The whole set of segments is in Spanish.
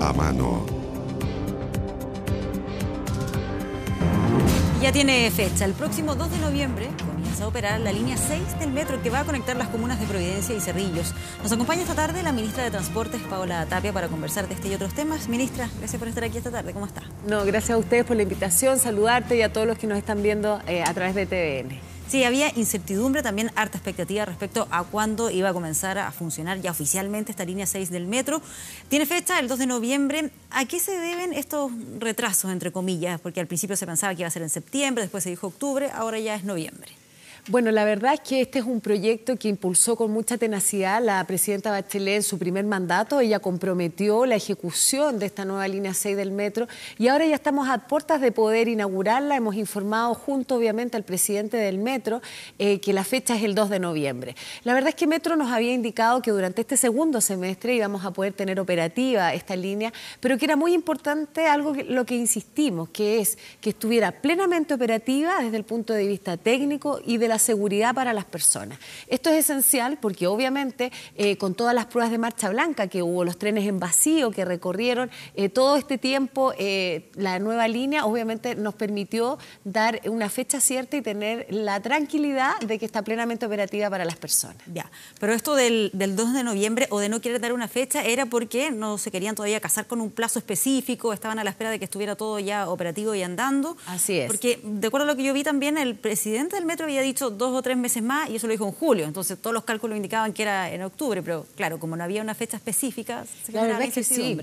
a mano. Ya tiene fecha. El próximo 2 de noviembre comienza a operar la línea 6 del metro que va a conectar las comunas de Providencia y Cerrillos. Nos acompaña esta tarde la ministra de Transportes, Paola Tapia, para conversar de este y otros temas. Ministra, gracias por estar aquí esta tarde. ¿Cómo está? No, gracias a ustedes por la invitación, saludarte y a todos los que nos están viendo eh, a través de TVN. Sí, había incertidumbre, también harta expectativa respecto a cuándo iba a comenzar a funcionar ya oficialmente esta línea 6 del metro. Tiene fecha el 2 de noviembre. ¿A qué se deben estos retrasos, entre comillas? Porque al principio se pensaba que iba a ser en septiembre, después se dijo octubre, ahora ya es noviembre. Bueno, la verdad es que este es un proyecto que impulsó con mucha tenacidad la presidenta Bachelet en su primer mandato. Ella comprometió la ejecución de esta nueva línea 6 del metro y ahora ya estamos a puertas de poder inaugurarla. Hemos informado junto, obviamente, al presidente del metro eh, que la fecha es el 2 de noviembre. La verdad es que Metro nos había indicado que durante este segundo semestre íbamos a poder tener operativa esta línea, pero que era muy importante algo lo que insistimos, que es que estuviera plenamente operativa desde el punto de vista técnico y de la seguridad para las personas. Esto es esencial porque obviamente eh, con todas las pruebas de marcha blanca que hubo, los trenes en vacío que recorrieron eh, todo este tiempo, eh, la nueva línea obviamente nos permitió dar una fecha cierta y tener la tranquilidad de que está plenamente operativa para las personas. Ya, pero esto del, del 2 de noviembre o de no querer dar una fecha era porque no se querían todavía casar con un plazo específico, estaban a la espera de que estuviera todo ya operativo y andando. Así es. Porque de acuerdo a lo que yo vi también, el presidente del metro había dicho dos o tres meses más y eso lo dijo en julio. Entonces todos los cálculos indicaban que era en octubre, pero claro, como no había una fecha específica, se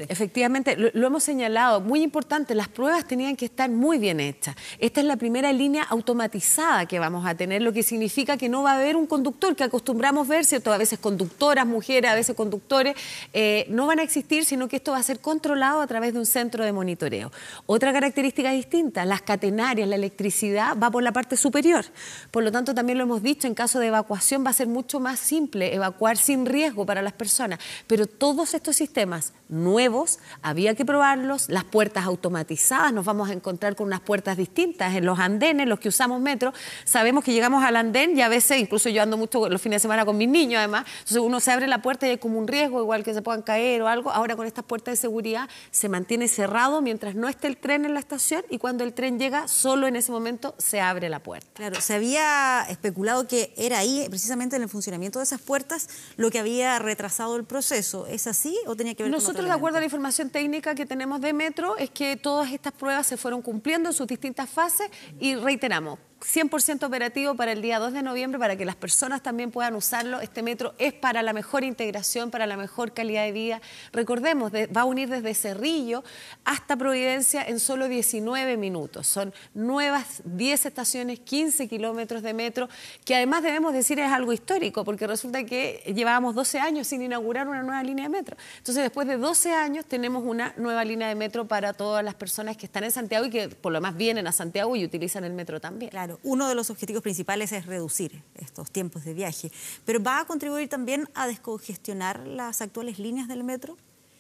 efectivamente, lo, hemos señalado, muy importante, las pruebas tenían que estar muy bien hechas. Esta es la primera línea automatizada que vamos a tener, lo que significa que no va a haber un conductor que acostumbramos ver, ¿cierto? A veces conductoras, mujeres, a veces conductores, eh, no van a existir, sino que esto va a ser controlado a través de un centro de monitoreo. Otra característica distinta, las catenarias, la electricidad va por la parte superior. Por lo tanto, también lo hemos dicho, en caso de evacuación va a ser mucho más simple evacuar sin riesgo para las personas. Pero todos estos sistemas nuevos había que probarlos, las puertas automatizadas, nos vamos a encontrar con unas puertas distintas en los andenes, los que usamos metro. Sabemos que llegamos al andén y a veces, incluso yo ando mucho los fines de semana con mis niños además, entonces uno se abre la puerta y hay como un riesgo, igual que se puedan caer o algo. Ahora con estas puertas de seguridad se mantiene cerrado mientras no esté el tren en la estación y cuando el tren llega, solo en ese momento se abre la puerta. Claro, se había especulado que era ahí, precisamente en el funcionamiento de esas puertas, lo que había retrasado el proceso. ¿Es así o tenía que ver Nosotros, de acuerdo a la información técnica que tenemos de Metro, es que todas estas pruebas se fueron cumpliendo en sus distintas fases y reiteramos, 100% operativo para el día 2 de noviembre para que las personas también puedan usarlo. Este metro es para la mejor integración, para la mejor calidad de vida. Recordemos, va a unir desde Cerrillo hasta Providencia en solo 19 minutos. Son nuevas 10 estaciones, 15 kilómetros de metro, que además debemos decir es algo histórico, porque resulta que llevábamos 12 años sin inaugurar una nueva línea de metro. Entonces, después de 12 años tenemos una nueva línea de metro para todas las personas que están en Santiago y que por lo más vienen a Santiago y utilizan el metro también uno de los objetivos principales es reducir estos tiempos de viaje, pero ¿va a contribuir también a descongestionar las actuales líneas del metro?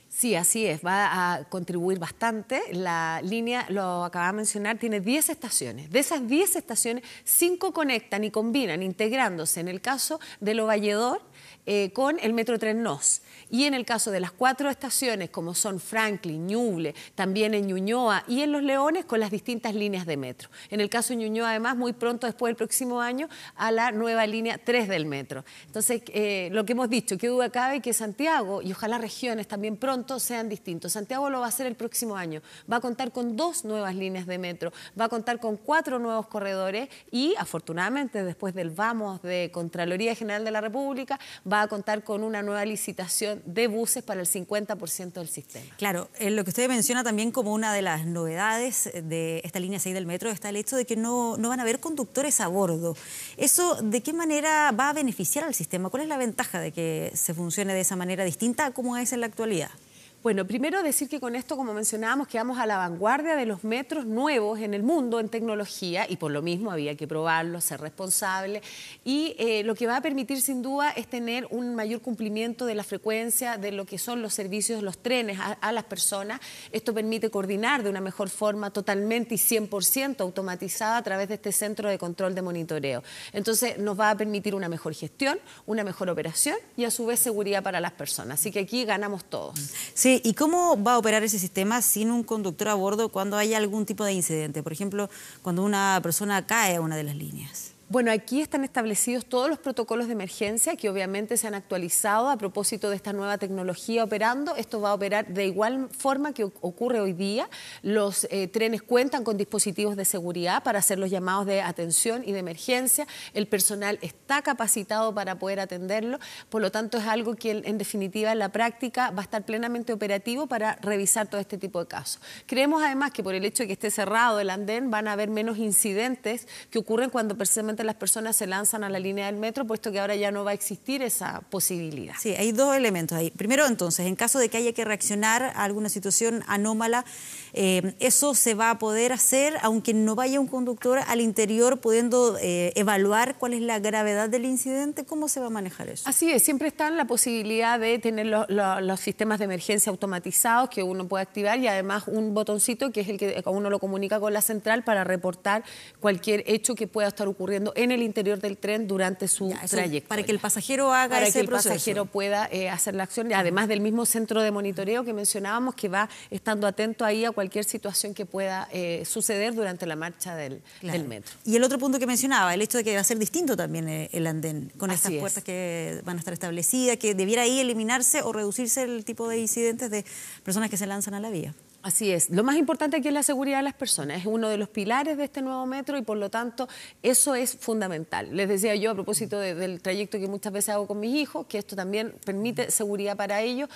Sí, así es, va a contribuir bastante. La línea, lo acababa de mencionar, tiene 10 estaciones. De esas 10 estaciones, 5 conectan y combinan, integrándose en el caso de Lo Valledor eh, con el Metro Tren Nos. Y en el caso de las cuatro estaciones, como son Franklin, Ñuble, también en Ñuñoa y en Los Leones, con las distintas líneas de metro. En el caso de Ñuñoa, además, muy pronto, después del próximo año, a la nueva línea 3 del metro. Entonces, eh, lo que hemos dicho, qué duda cabe que Santiago y ojalá regiones también pronto sean distintos. Santiago lo va a hacer el próximo año. Va a contar con dos nuevas líneas de metro, va a contar con cuatro nuevos corredores y, afortunadamente, después del vamos de Contraloría General de la República, va a contar con una nueva licitación de buses para el 50% del sistema. Claro, eh, lo que usted menciona también como una de las novedades de esta línea 6 del metro está el hecho de que no, no van a haber conductores a bordo. ¿Eso de qué manera va a beneficiar al sistema? ¿Cuál es la ventaja de que se funcione de esa manera distinta a como es en la actualidad? Bueno, primero decir que con esto, como mencionábamos, quedamos a la vanguardia de los metros nuevos en el mundo en tecnología y por lo mismo había que probarlo, ser responsable y eh, lo que va a permitir sin duda es tener un mayor cumplimiento de la frecuencia de lo que son los servicios, los trenes a, las personas. Esto permite coordinar de una mejor forma totalmente y 100% automatizada a través de este centro de control de monitoreo. Entonces nos va a permitir una mejor gestión, una mejor operación y a su vez seguridad para las personas. Así que aquí ganamos todos. Sí, ¿y cómo va a operar ese sistema sin un conductor a bordo cuando haya algún tipo de incidente? Por ejemplo, cuando una persona cae a una de las líneas. Bueno, aquí están establecidos todos los protocolos de emergencia que obviamente se han actualizado a propósito de esta nueva tecnología operando. Esto va a operar de igual forma que ocurre hoy día. Los eh, trenes cuentan con dispositivos de seguridad para hacer los llamados de atención y de emergencia. El personal está capacitado para poder atenderlo. Por lo tanto, es algo que en definitiva en la práctica va a estar plenamente operativo para revisar todo este tipo de casos. Creemos además que por el hecho de que esté cerrado el andén van a haber menos incidentes que ocurren cuando precisamente las personas se lanzan a la línea del metro, puesto que ahora ya no va a existir esa posibilidad. Sí, hay dos elementos ahí. Primero, entonces, en caso de que haya que reaccionar a alguna situación anómala, eh, eso se va a poder hacer, aunque no vaya un conductor al interior pudiendo eh, evaluar cuál es la gravedad del incidente, ¿cómo se va a manejar eso? Así es, siempre está la posibilidad de tener los sistemas de emergencia automatizados que uno puede activar y además un botoncito que es el que uno lo comunica con la central para reportar cualquier hecho que pueda estar ocurriendo en el interior del tren durante su trayecto. Para que el pasajero haga para que el pasajero pueda eh, hacer la acción, además del mismo centro de monitoreo que mencionábamos, que va estando atento ahí a cualquier situación que pueda eh, suceder durante la marcha del, metro. Y el otro punto que mencionaba, el hecho de que va a ser distinto también eh, el andén, con estas puertas que van a estar establecidas, que debiera ahí eliminarse o reducirse el tipo de incidentes de personas que se lanzan a la vía. Así es. Lo más importante aquí es la seguridad de las personas. Es uno de los pilares de este nuevo metro y por lo tanto eso es fundamental. Les decía yo a propósito del trayecto que muchas veces hago con mis hijos, que esto también permite seguridad para ellos,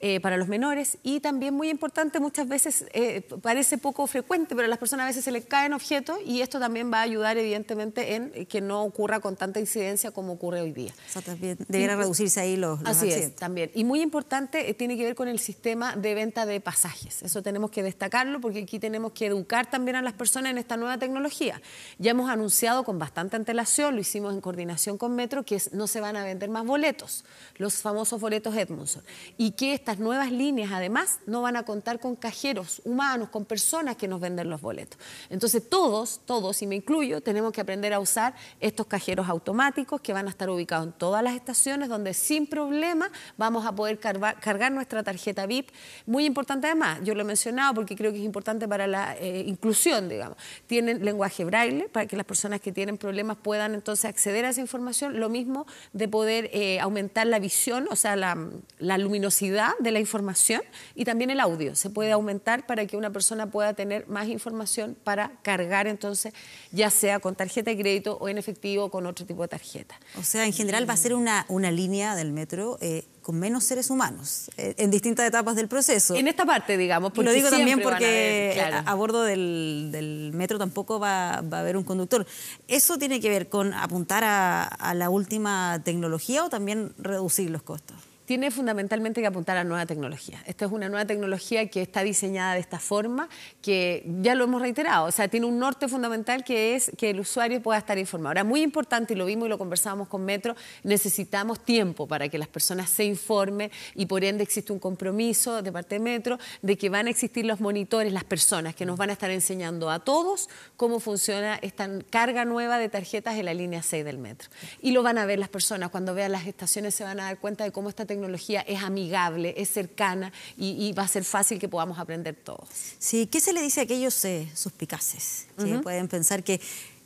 eh, para los menores y también muy importante muchas veces eh, parece poco frecuente, pero a las personas a veces se les caen objetos y esto también va a ayudar evidentemente en que no ocurra con tanta incidencia como ocurre hoy día. O deberían reducirse ahí los, Así es, también. Y muy importante eh, tiene que ver con el sistema de venta de pasajes. Eso tenemos que destacarlo porque aquí tenemos que educar también a las personas en esta nueva tecnología. Ya hemos anunciado con bastante antelación, lo hicimos en coordinación con Metro, que no se van a vender más boletos, los famosos boletos Edmondson. Y que estas nuevas líneas, además, no van a contar con cajeros humanos, con personas que nos venden los boletos. Entonces, todos, todos, y me incluyo, tenemos que aprender a usar estos cajeros automáticos que van a estar ubicados en todas las estaciones, donde sin problema vamos a poder cargar nuestra tarjeta VIP. Muy importante, además, yo lo mencioné porque creo que es importante para la eh, inclusión, digamos. Tienen lenguaje braille para que las personas que tienen problemas puedan entonces acceder a esa información. Lo mismo de poder eh, aumentar la visión, o sea, la, luminosidad de la información y también el audio. Se puede aumentar para que una persona pueda tener más información para cargar entonces, ya sea con tarjeta de crédito o en efectivo o con otro tipo de tarjeta. O sea, en general va a ser mm. una, línea del metro eh, con menos seres humanos eh, en distintas etapas del proceso. En esta parte, digamos. Porque Lo digo también porque a, bordo del, metro tampoco va, a haber un conductor. ¿Eso tiene que ver con apuntar a la última tecnología o también reducir los costos? tiene fundamentalmente que apuntar a nueva tecnología. Esta es una nueva tecnología que está diseñada de esta forma, que ya lo hemos reiterado, o sea, tiene un norte fundamental que es que el usuario pueda estar informado. Ahora, muy importante, y lo vimos y lo conversábamos con Metro, necesitamos tiempo para que las personas se informen y por ende existe un compromiso de parte de Metro de que van a existir los monitores, las personas que nos van a estar enseñando a todos cómo funciona esta carga nueva de tarjetas en la línea 6 del Metro. Y lo van a ver las personas, cuando vean las estaciones se van a dar cuenta de cómo está tecnología es amigable, es cercana y, va a ser fácil que podamos aprender todos. Sí, ¿qué se le dice a aquellos eh, suspicaces que pueden pensar que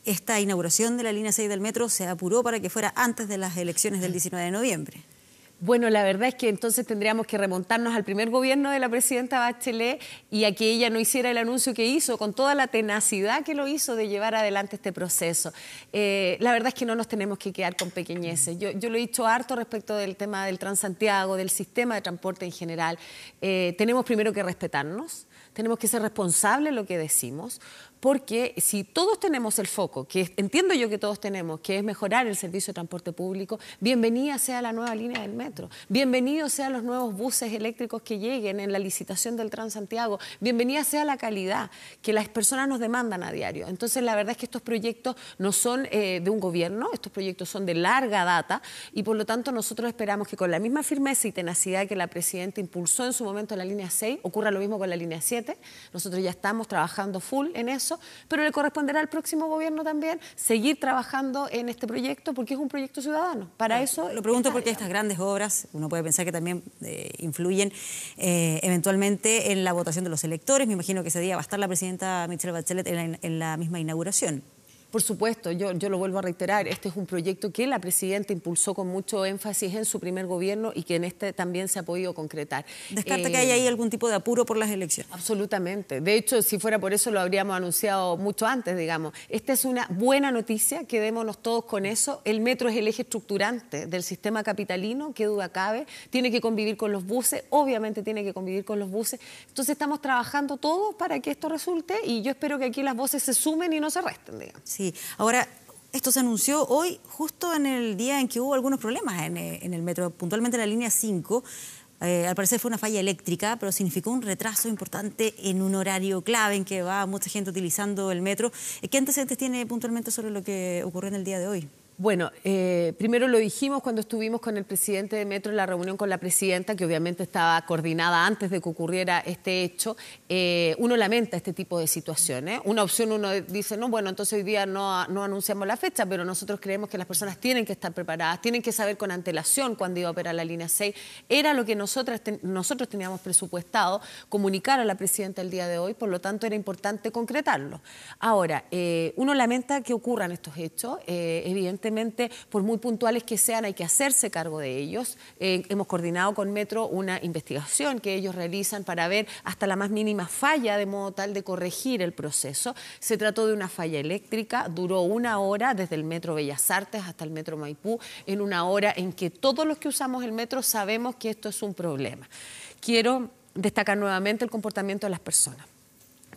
esta inauguración de la línea 6 del metro se apuró para que fuera antes de las elecciones del 19 mm. de noviembre? Bueno, la verdad es que entonces tendríamos que remontarnos al primer gobierno de la presidenta Bachelet y a que ella no hiciera el anuncio que hizo, con toda la tenacidad que lo hizo de llevar adelante este proceso. Eh, la verdad es que no nos tenemos que quedar con pequeñeces. Yo, lo he dicho harto respecto del tema del Transantiago, del sistema de transporte en general. Eh, tenemos primero que respetarnos tenemos que ser responsables lo que decimos porque si todos tenemos el foco, que entiendo yo que todos tenemos, que es mejorar el servicio de transporte público, bienvenida sea la nueva línea del metro, bienvenidos sean los nuevos buses eléctricos que lleguen en la licitación del Transantiago, bienvenida sea la calidad que las personas nos demandan a diario. Entonces, la verdad es que estos proyectos no son eh, de un gobierno, estos proyectos son de larga data y por lo tanto nosotros esperamos que con la misma firmeza y tenacidad que la Presidenta impulsó en su momento la línea 6, ocurra lo mismo con la línea 7. Nosotros ya estamos trabajando full en eso pero le corresponderá al próximo gobierno también seguir trabajando en este proyecto porque es un proyecto ciudadano. Para eso... Lo pregunto porque estas grandes obras, uno puede pensar que también eh, influyen eh, eventualmente en la votación de los electores. Me imagino que ese día va a estar la presidenta Michelle Bachelet en la misma inauguración. Por supuesto, yo, yo lo vuelvo a reiterar, este es un proyecto que la presidenta impulsó con mucho énfasis en su primer gobierno y que en este también se ha podido concretar. ¿Descarta que eh, haya ahí algún tipo de apuro por las elecciones? Absolutamente. De hecho, si fuera por eso lo habríamos anunciado mucho antes, digamos. Esta es una buena noticia, quedémonos todos con eso. El metro es el eje estructurante del sistema capitalino, qué duda cabe. Tiene que convivir con los buses, obviamente tiene que convivir con los buses. Entonces estamos trabajando todos para que esto resulte y yo espero que aquí las voces se sumen y no se resten, digamos. Sí, ahora esto se anunció hoy justo en el día en que hubo algunos problemas en, eh, el metro, puntualmente en la línea 5. Eh, al parecer fue una falla eléctrica, pero significó un retraso importante en un horario clave en que va mucha gente utilizando el metro. ¿Qué antecedentes tiene puntualmente sobre lo que ocurrió en el día de hoy? Bueno, eh, primero lo dijimos cuando estuvimos con el presidente de Metro en la reunión con la presidenta, que obviamente estaba coordinada antes de que ocurriera este hecho. Eh, uno lamenta este tipo de situaciones. Una opción uno dice, no, bueno, entonces hoy día no, no anunciamos la fecha, pero nosotros creemos que las personas tienen que estar preparadas, tienen que saber con antelación cuándo iba a operar la línea 6. Era lo que nosotras nosotros teníamos presupuestado comunicar a la presidenta el día de hoy, por lo tanto era importante concretarlo. Ahora, eh, uno lamenta que ocurran estos hechos, evidentemente por muy puntuales que sean, hay que hacerse cargo de ellos. Eh, hemos coordinado con Metro una investigación que ellos realizan para ver hasta la más mínima falla, de modo tal de corregir el proceso. Se trató de una falla eléctrica, duró una hora desde el Metro Bellas Artes hasta el Metro Maipú, en una hora en que todos los que usamos el metro sabemos que esto es un problema. Quiero destacar nuevamente el comportamiento de las personas.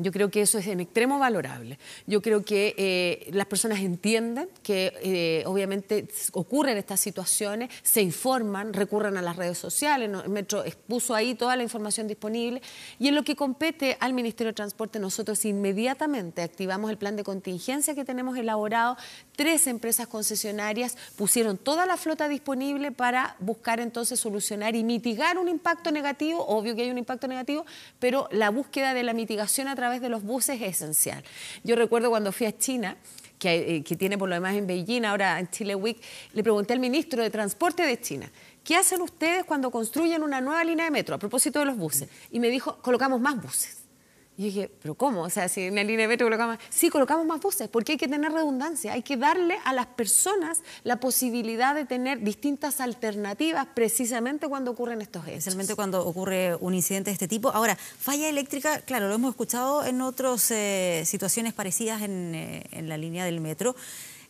Yo creo que eso es en extremo valorable. Yo creo que eh, las personas entienden... que eh, obviamente ocurren estas situaciones, se informan, recurren a las redes sociales, el Metro expuso ahí toda la información disponible y en lo que compete al Ministerio de Transporte nosotros inmediatamente activamos el plan de contingencia que tenemos elaborado, tres empresas concesionarias pusieron toda la flota disponible para buscar entonces solucionar y mitigar un impacto negativo, obvio que hay un impacto negativo, pero la búsqueda de la mitigación a través de los buses es esencial. Yo recuerdo cuando fui a China, que, eh, que, tiene por lo demás en Beijing, ahora en Chile Week, le pregunté al ministro de Transporte de China, ¿qué hacen ustedes cuando construyen una nueva línea de metro a propósito de los buses? Y me dijo, colocamos más buses. Y dije, ¿pero cómo? O sea, si en la línea de metro colocamos... Sí, colocamos más buses, porque hay que tener redundancia, hay que darle a las personas la posibilidad de tener distintas alternativas precisamente cuando ocurren estos hechos. Especialmente cuando ocurre un incidente de este tipo. Ahora, falla eléctrica, claro, lo hemos escuchado en otras eh, situaciones parecidas en, eh, en la línea del metro.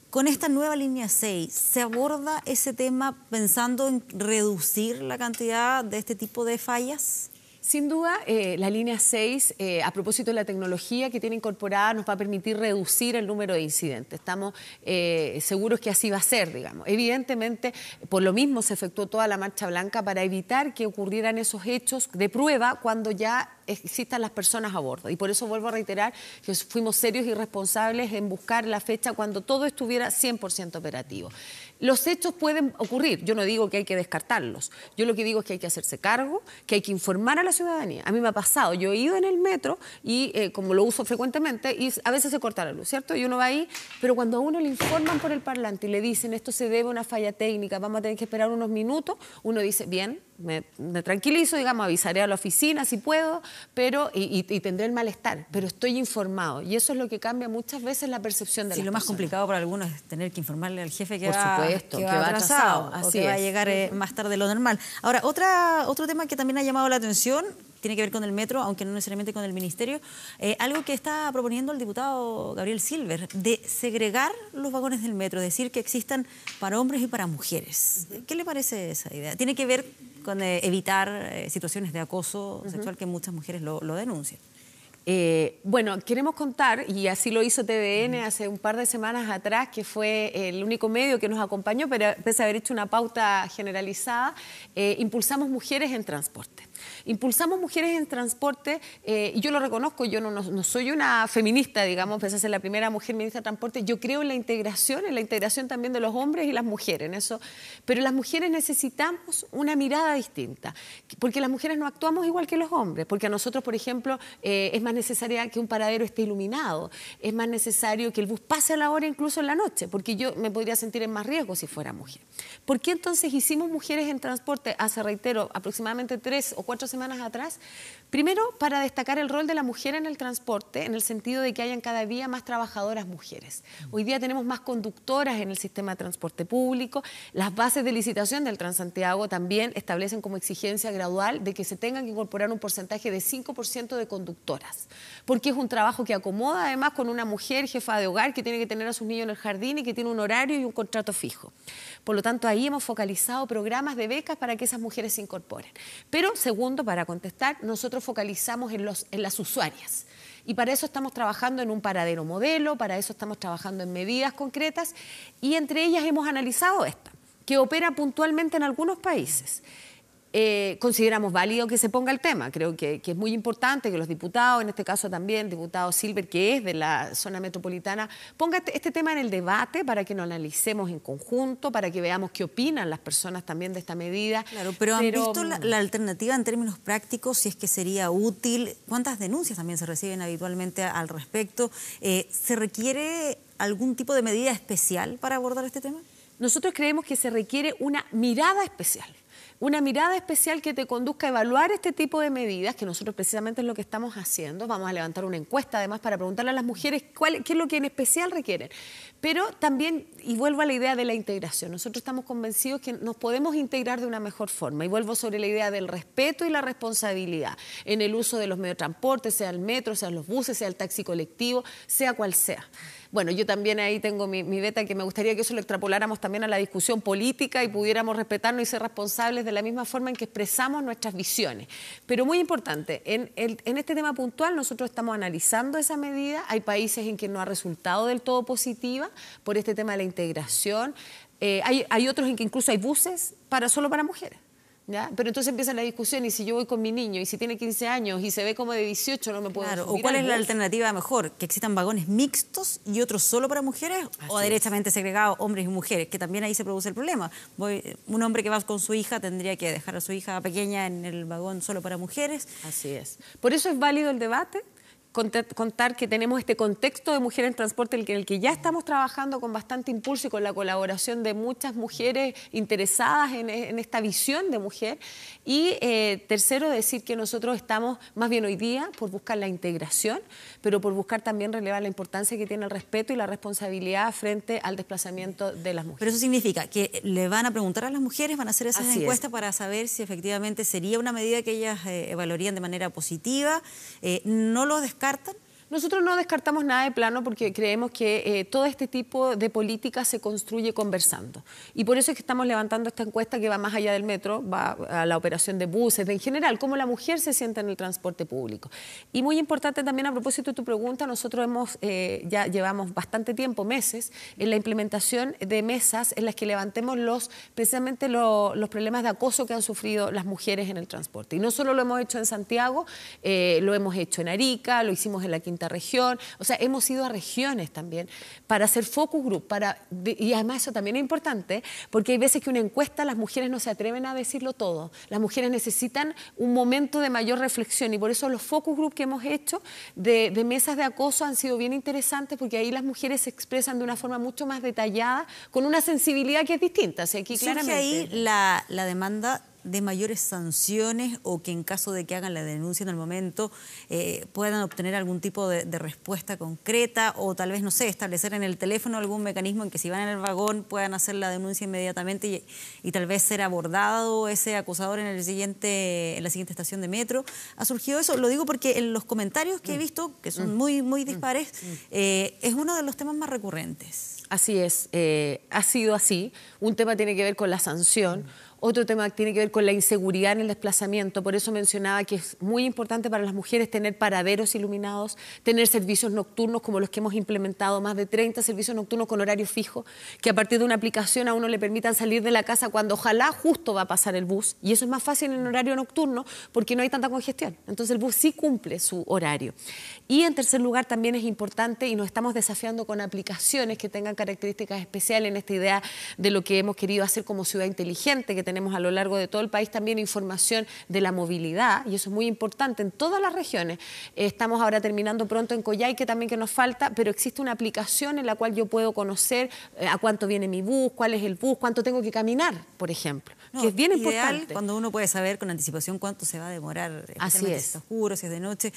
Con esta nueva línea 6, ¿se aborda ese tema pensando en reducir la cantidad de este tipo de fallas? Sin duda, eh, la línea 6, eh, a propósito de la tecnología que tiene incorporada, nos va a permitir reducir el número de incidentes. Estamos eh, seguros que así va a ser, digamos. Evidentemente, por lo mismo se efectuó toda la marcha blanca para evitar que ocurrieran esos hechos de prueba cuando ya existan las personas a bordo. Y por eso vuelvo a reiterar que fuimos serios y responsables en buscar la fecha cuando todo estuviera 100% operativo. Los hechos pueden ocurrir, yo no digo que hay que descartarlos, yo lo que digo es que hay que hacerse cargo, que hay que informar a la ciudadanía. A mí me ha pasado, yo he ido en el metro y eh, como lo uso frecuentemente, y a veces se corta la luz, ¿cierto? Y uno va ahí, pero cuando a uno le informan por el parlante y le dicen esto se debe a una falla técnica, vamos a tener que esperar unos minutos, uno dice, bien, me, tranquilizo, digamos, avisaré a la oficina si puedo, pero y, tendré el malestar, pero estoy informado. Y eso es lo que cambia muchas veces la percepción de sí, lo más complicado para algunos es tener que informarle al jefe que, va, que, atrasado, así o que va a llegar eh, más tarde de lo normal. Ahora, otra, otro tema que también ha llamado la atención, tiene que ver con el metro, aunque no necesariamente con el ministerio, eh, algo que está proponiendo el diputado Gabriel Silver, de segregar los vagones del metro, decir que existan para hombres y para mujeres. ¿Qué le parece esa idea? ¿Tiene que ver con eh, evitar eh, situaciones de acoso sexual que muchas mujeres lo, denuncian? bueno, queremos contar, y así lo hizo TVN hace un par de semanas atrás, que fue el único medio que nos acompañó, pero pese a haber hecho una pauta generalizada, impulsamos mujeres en transporte. Impulsamos mujeres en transporte, eh, y yo lo reconozco, yo no, soy una feminista, digamos, pensé ser la primera mujer ministra de transporte, yo creo en la integración, en la integración también de los hombres y las mujeres, en eso, pero las mujeres necesitamos una mirada distinta, porque las mujeres no actuamos igual que los hombres, porque a nosotros, por ejemplo, eh, es más necesaria que un paradero esté iluminado, es más necesario que el bus pase a la hora incluso en la noche, porque yo me podría sentir en más riesgo si fuera mujer. ¿Por qué entonces hicimos mujeres en transporte hace, reitero, aproximadamente tres o cuatro semanas atrás. Primero, para destacar el rol de la mujer en el transporte, en el sentido de que hayan cada día más trabajadoras mujeres. Mm. Hoy día tenemos más conductoras en el sistema de transporte público. Las bases de licitación del Transantiago también establecen como exigencia gradual de que se tengan que incorporar un porcentaje de 5% de conductoras, porque es un trabajo que acomoda además con una mujer jefa de hogar que tiene que tener a sus niños en el jardín y que tiene un horario y un contrato fijo. Por lo tanto, ahí hemos focalizado programas de becas para que esas mujeres se incorporen. Pero, para contestar, nosotros focalizamos en, en las usuarias. Y para eso estamos trabajando en un paradero modelo, para eso estamos trabajando en medidas concretas y entre ellas hemos analizado esta, que opera puntualmente en algunos países. Eh, consideramos válido que se ponga el tema. Creo que, es muy importante que los diputados, en este caso también el diputado Silver, que es de la zona metropolitana, ponga este, este tema en el debate para que nos analicemos en conjunto, para que veamos qué opinan las personas también de esta medida. Claro, pero ¿han visto mm, la, alternativa en términos prácticos, si es que sería útil? ¿Cuántas denuncias también se reciben habitualmente al respecto? Eh, ¿Se requiere algún tipo de medida especial para abordar este tema? Nosotros creemos que se requiere una mirada especial una mirada especial que te conduzca a evaluar este tipo de medidas, que nosotros precisamente es lo que estamos haciendo. Vamos a levantar una encuesta además para preguntarle a las mujeres cuál, qué es lo que en especial requieren. Pero también, y vuelvo a la idea de la integración, nosotros estamos convencidos que nos podemos integrar de una mejor forma. Y vuelvo sobre la idea del respeto y la responsabilidad en el uso de los medios de transporte, sea el metro, sea los buses, sea el taxi colectivo, sea cual sea. Bueno, yo también ahí tengo mi, mi, beta que me gustaría que eso lo extrapoláramos también a la discusión política y pudiéramos respetarnos y ser responsables de la misma forma en que expresamos nuestras visiones. Pero muy importante, en, el, en este tema puntual nosotros estamos analizando esa medida, hay países en que no ha resultado del todo positiva por este tema de la integración, eh, hay, hay otros en que incluso hay buses para, solo para mujeres. Pero entonces empieza la discusión y si yo voy con mi niño y si tiene 15 años y se ve como de 18 no me puedo claro, ¿O cuál es la alternativa mejor? ¿Que existan vagones mixtos y otros solo para mujeres o derechamente segregados hombres y mujeres? Que también ahí se produce el problema. Voy, un hombre que va con su hija tendría que dejar a su hija pequeña en el vagón solo para mujeres. Así es. Por eso es válido el debate contar que tenemos este contexto de mujeres en transporte en el que ya estamos trabajando con bastante impulso y con la colaboración de muchas mujeres interesadas en, esta visión de mujer. Y eh, tercero, decir que nosotros estamos más bien hoy día por buscar la integración, pero por buscar también relevar la importancia que tiene el respeto y la responsabilidad frente al desplazamiento de las mujeres. Pero eso significa que le van a preguntar a las mujeres, van a hacer esas encuestas para saber si efectivamente sería una medida que ellas eh, valorían de manera positiva. Eh, no lo Karten Nosotros no descartamos nada de plano porque creemos que eh, todo este tipo de política se construye conversando. Y por eso es que estamos levantando esta encuesta que va más allá del metro, va a la operación de buses, en general, cómo la mujer se siente en el transporte público. Y muy importante también a propósito de tu pregunta, nosotros hemos, eh, ya llevamos bastante tiempo, meses, en la implementación de mesas en las que levantemos los, precisamente los problemas de acoso que han sufrido las mujeres en el transporte. Y no solo lo hemos hecho en Santiago, eh, lo hemos hecho en Arica, lo hicimos en la Quinta región, o sea, hemos ido a regiones también para hacer focus group, para, y además eso también es importante, porque hay veces que una encuesta las mujeres no se atreven a decirlo todo, las mujeres necesitan un momento de mayor reflexión y por eso los focus group que hemos hecho de, mesas de acoso han sido bien interesantes porque ahí las mujeres se expresan de una forma mucho más detallada, con una sensibilidad que es distinta, o aquí claramente... ahí la, la demanda de mayores sanciones o que en caso de que hagan la denuncia en el momento eh, puedan obtener algún tipo de, respuesta concreta o tal vez, no sé, establecer en el teléfono algún mecanismo en que si van en el vagón puedan hacer la denuncia inmediatamente y, tal vez ser abordado ese acusador en, el siguiente, en la siguiente estación de metro. ¿Ha surgido eso? Lo digo porque en los comentarios que he mm. visto, que son mm. muy, muy mm. dispares, eh, es uno de los temas más recurrentes. Así es, eh, ha sido así. Un tema tiene que ver con la sanción otro tema que tiene que ver con la inseguridad en el desplazamiento. Por eso mencionaba que es muy importante para las mujeres tener paraderos iluminados, tener servicios nocturnos como los que hemos implementado, más de 30 servicios nocturnos con horario fijo, que a partir de una aplicación a uno le permitan salir de la casa cuando ojalá justo va a pasar el bus. Y eso es más fácil en horario nocturno porque no hay tanta congestión. Entonces el bus sí cumple su horario. Y en tercer lugar también es importante y nos estamos desafiando con aplicaciones que tengan características especiales en esta idea de lo que hemos querido hacer como ciudad inteligente, que tenemos a lo largo de todo el país, también información de la movilidad, y eso es muy importante en todas las regiones. Eh, estamos ahora terminando pronto en Coyhaique que también que nos falta, pero existe una aplicación en la cual yo puedo conocer eh, a cuánto viene mi bus, cuál es el bus, cuánto tengo que caminar, por ejemplo, que es bien ideal importante. cuando uno puede saber con anticipación cuánto se va a demorar, Así es. si oscuro, si es de noche.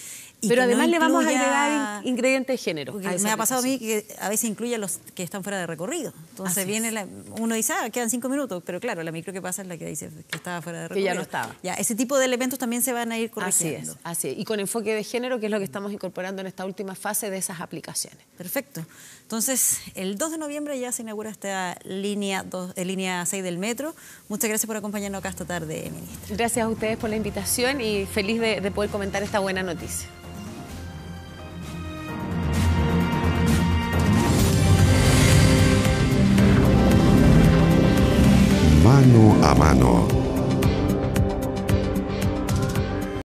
pero además le vamos a agregar ingredientes de género. Porque me ha pasado a mí que a veces incluye a los que están fuera de recorrido. Entonces viene la, uno dice, ah, quedan cinco minutos, pero claro, la micro que pasa la que dice que estaba fuera de ya no estaba. Ya, ese tipo de elementos también se van a ir corrigiendo. Así es, así Y con enfoque de género, que es lo que estamos incorporando en esta última fase de esas aplicaciones. Perfecto. Entonces, el 2 de noviembre ya se inaugura esta línea, eh, línea 6 del metro. Muchas gracias por acompañarnos acá esta tarde, ministra. Gracias a ustedes por la invitación y feliz de poder comentar esta buena noticia. Mano a mano